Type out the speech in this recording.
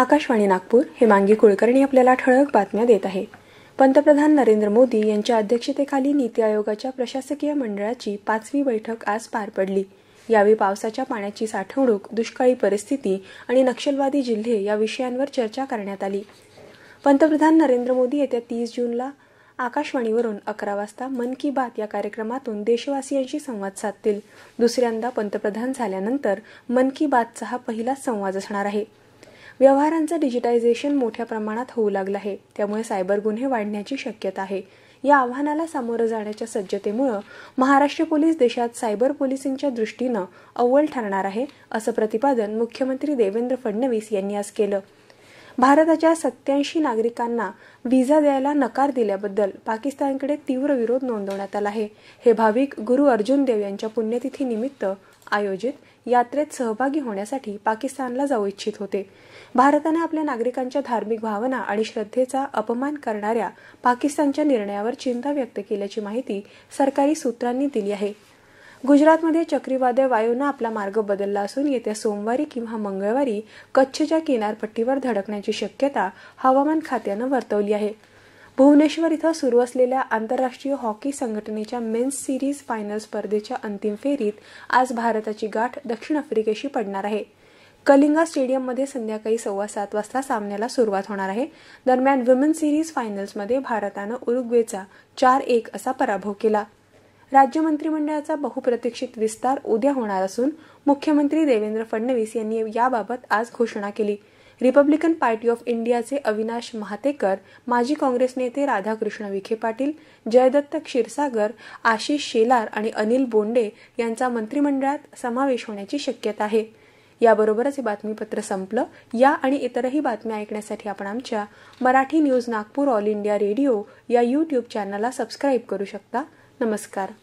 आकाशवाणी नागपूर हे मांगी कुलकर्णी आपल्याला ठळक बातम्या देत आहे पंतप्रधान नरेंद्र मोदी यांच्या अध्यक्षतेखाली नीती आयोगाच्या प्रशासकीय मंडळाची पाचवी बैठक आज पार पडली यावेळी पावसाच्या पाण्याची साठवणूक दुष्काळी परिस्थिती आणि नक्षलवादी जिल्हे या विषयांवर चर्चा करण्यात आली पंतप्रधान नरेंद्र मोदी येत्या तीस जूनला आकाशवाणीवरून अकरा वाजता मन की बात या कार्यक्रमातून देशवासियांशी संवाद साधतील दुसऱ्यांदा पंतप्रधान झाल्यानंतर मन की बातचा हा पहिलाच संवाद असणार आहे व्यवहारांचं डिजिटायझेशन मोठ्या प्रमाणात होऊ लागलं आहे त्यामुळे सायबर गुन्हे वाढण्याची शक्यता आहे या आव्हानाला सामोरं जाण्याच्या सज्जतेमुळं महाराष्ट्र पोलीस देशात सायबर पोलिसिंगच्या दृष्टीनं अव्वल ठरणार आहे असं प्रतिपादन मुख्यमंत्री देवेंद्र फडणवीस यांनी आज केलं भारताच्या सत्याऐंशी नागरिकांना व्हिसा द्यायला नकार दिल्याबद्दल पाकिस्तानकडे तीव्र विरोध नोंदवण्यात आला आहे हे भाविक गुरु अर्जुन देव यांच्या पुण्यतिथीनिमित्त आयोजित यात्रेत सहभागी होण्यासाठी पाकिस्तानला जाऊ इच्छित होते भारताने आपल्या नागरिकांच्या धार्मिक भावना आणि श्रद्धेचा अपमान करणाऱ्या पाकिस्तानच्या निर्णयावर चिंता व्यक्त केल्याची माहिती सरकारी सूत्रांनी दिली आहे गुजरातमध्ये चक्रीवादळ वायूनं आपला मार्ग बदलला असून येत्या सोमवारी किंवा मंगळवारी कच्छच्या किनारपट्टीवर धडकण्याची शक्यता हवामान खात्यानं वर्तवली आहे भुवनेश्वर इथं सुरू असलेल्या आंतरराष्ट्रीय हॉकी संघटनेच्या मेन्स सिरीज फायनल स्पर्धेच्या अंतिम फेरीत आज भारताची गाठ दक्षिण आफ्रिकेशी पडणार आहे कलिंगा स्टेडियममध्ये संध्याकाळी सव्वा सात वाजता सामन्याला सुरुवात होणार आहे दरम्यान वुमेन सिरीज फायनल्समध्ये भारतानं उरुग्वेचा चार एक असा पराभव केला राज्य मंत्रिमंडळाचा बहुप्रतीक्षित विस्तार उद्या होणार असून मुख्यमंत्री देवेंद्र फडणवीस यांनी याबाबत आज घोषणा केली रिपब्लिकन पार्टी ऑफ इंडियाचे अविनाश महातेकर माजी काँग्रेस नेते राधाकृष्ण विखे पाटील जयदत्त क्षीरसागर आशिष शेलार आणि अनिल बोंडे यांचा मंत्रिमंडळात समावेश होण्याची शक्यता आहे याबरोबरच हे बातमीपत्र संपलं या आणि इतरही बातम्या ऐकण्यासाठी आपण आमच्या Marathi news Nagpur All India Radio या यूट्यूब चॅनलला सबस्क्राईब करू शकता नमस्कार